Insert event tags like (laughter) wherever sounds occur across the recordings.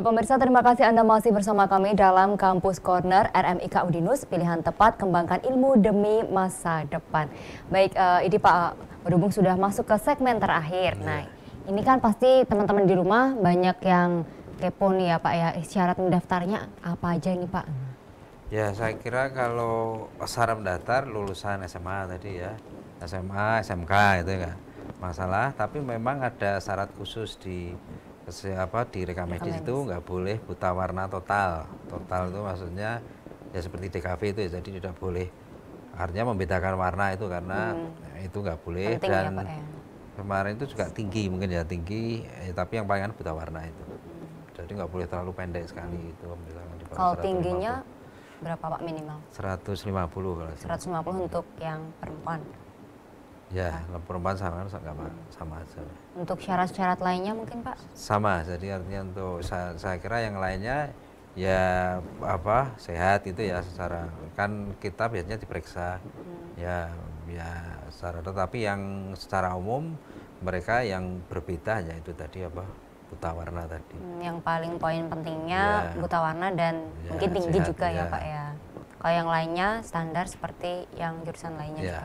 Ya pemirsa terima kasih Anda masih bersama kami dalam Kampus Corner RMIK Udinus, pilihan tepat kembangkan ilmu demi masa depan. Baik, uh, ini Pak berhubung sudah masuk ke segmen terakhir. Iya. Nah, ini kan pasti teman-teman di rumah banyak yang kepo nih ya Pak ya, syarat mendaftarnya apa aja ini Pak? Ya, saya kira kalau syarat mendaftar lulusan SMA tadi ya, SMA, SMK itu ya masalah, tapi memang ada syarat khusus di siapa di rekam medis itu nggak boleh buta warna total. Total itu maksudnya ya seperti DKV itu ya, jadi tidak boleh artinya membedakan warna itu karena hmm. itu nggak boleh Penting ya, dan ya, Pak, ya. kemarin itu juga tinggi mungkin ya tinggi, eh, tapi yang palingan buta warna itu. Jadi nggak boleh terlalu pendek sekali hmm. itu misalkan di Kalau tingginya berapa Pak minimal? 150 kalau 150 untuk yang perempuan. Ya, perempuan sama sama sama aja. Untuk syarat-syarat lainnya mungkin Pak? Sama, jadi artinya untuk saya, saya kira yang lainnya ya apa sehat itu ya secara kan kita biasanya diperiksa hmm. ya ya secara tetapi yang secara umum mereka yang berbeda ya itu tadi apa buta warna tadi. Mm, yang paling poin pentingnya ya. buta warna dan ya, mungkin tinggi sehat, juga ya, ya Pak ya. Kalau yang lainnya standar seperti yang jurusan lainnya. Ya,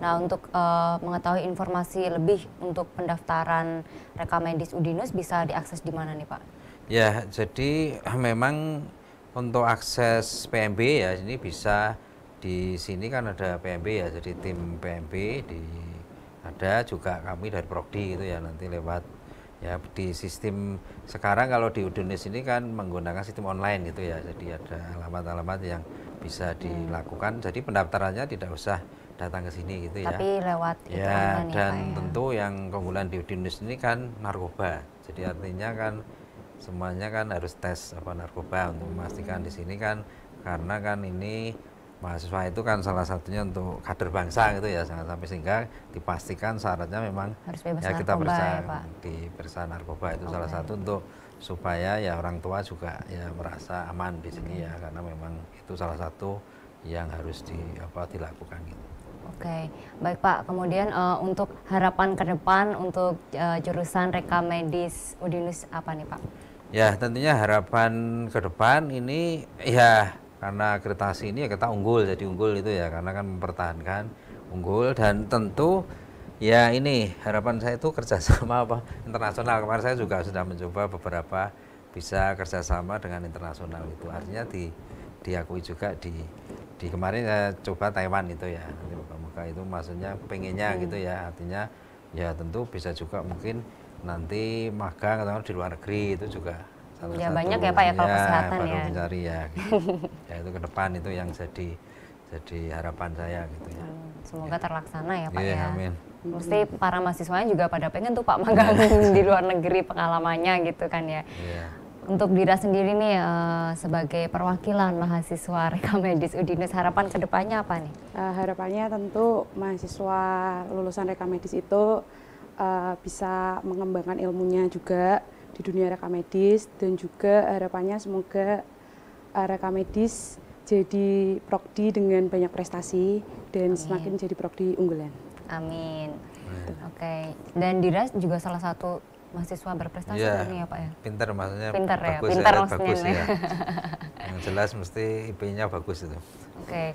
Nah untuk uh, mengetahui informasi lebih untuk pendaftaran rekamedis Udinus bisa diakses di mana nih Pak? Ya jadi eh, memang untuk akses PMB ya ini bisa di sini kan ada PMB ya jadi tim PMB di ada juga kami dari Prodi itu ya nanti lewat ya di sistem sekarang kalau di Udinus ini kan menggunakan sistem online gitu ya jadi ada alamat-alamat yang bisa hmm. dilakukan. Jadi pendaftarannya tidak usah datang ke sini gitu ya. Tapi lewat ya, ya dan ya, tentu ya. yang keunggulan di Udinus ini kan narkoba. Jadi artinya kan semuanya kan harus tes apa narkoba untuk memastikan di sini kan karena kan ini mahasiswa itu kan salah satunya untuk kader bangsa gitu ya jangan sampai sehingga dipastikan syaratnya memang harus bebas ya kita narkoba, periksa ya, di periksa narkoba itu okay. salah satu untuk supaya ya orang tua juga ya merasa aman di sini ya karena memang itu salah satu yang harus di apa dilakukan gitu. Oke, okay. baik Pak. Kemudian uh, untuk harapan ke depan untuk uh, jurusan reka medis Udinus apa nih Pak? Ya tentunya harapan ke depan ini ya karena akreditasi ini ya kita unggul jadi unggul itu ya karena kan mempertahankan unggul dan tentu Ya ini harapan saya itu kerjasama apa internasional. Kemarin saya juga sudah mencoba beberapa bisa kerjasama dengan internasional itu. Artinya di diakui juga di di kemarin saya eh, coba Taiwan itu ya. Nanti muka-muka itu maksudnya pengennya hmm. gitu ya. Artinya ya tentu bisa juga mungkin nanti magang atau di luar negeri itu juga ya, satu, -satu. ya banyak ya pak ya kalau ya, kesehatan ya mencari ya gitu. (laughs) ya itu ke depan itu yang jadi jadi harapan saya gitu ya hmm, semoga ya. terlaksana ya pak ya, ya. amin Hmm. Mesti hmm. para mahasiswanya juga pada pengen tuh Pak magang (laughs) di luar negeri pengalamannya gitu kan ya. Yeah. Untuk Dira sendiri nih uh, sebagai perwakilan mahasiswa Rekam Medis Udinus harapan kedepannya apa nih? Uh, harapannya tentu mahasiswa lulusan Rekam Medis itu uh, bisa mengembangkan ilmunya juga di dunia Rekam Medis dan juga harapannya semoga uh, Rekam Medis jadi prodi dengan banyak prestasi dan Amin. semakin jadi prodi unggulan. Amin. Oke. Okay. Dan Diras juga salah satu mahasiswa berprestasi ini iya. ya Pak ya? Pinter maksudnya. Pinter ya, pinter ya, maksudnya. Bagus ya. Iya. (laughs) Yang jelas mesti IP-nya bagus itu. Oke. Okay.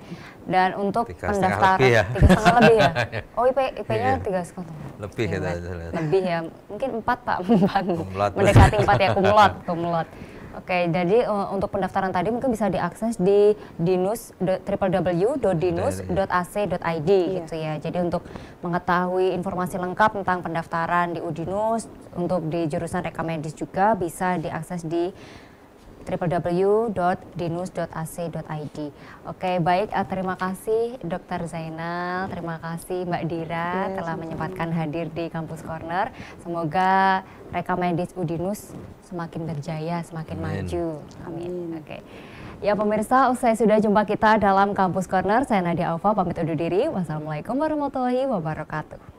Dan untuk tiga pendaftaran lebih ya. tiga setengah lebih ya. (laughs) Oh IP IP-nya iya. tiga setengah. Lebih ya, Lebih ya, mungkin empat Pak, (laughs) empat. Mendekati empat ya kumlot, kumlot. Oke, jadi e, untuk pendaftaran tadi mungkin bisa diakses di dinus www.dinus.ac.id yeah. gitu ya. Jadi untuk mengetahui informasi lengkap tentang pendaftaran di Udinus untuk di jurusan rekamedis juga bisa diakses di www.dinus.ac.id. Oke, baik. Eh, terima kasih dr Zainal, terima kasih Mbak Dira ya, telah menyempatkan hadir di Kampus Corner. Semoga rekomendis Udinus semakin berjaya, semakin Amin. maju. Amin. Amin. Oke. Ya pemirsa, usai sudah jumpa kita dalam Kampus Corner. Saya Nadia Alfa pamit undur diri. Wassalamualaikum warahmatullahi wabarakatuh.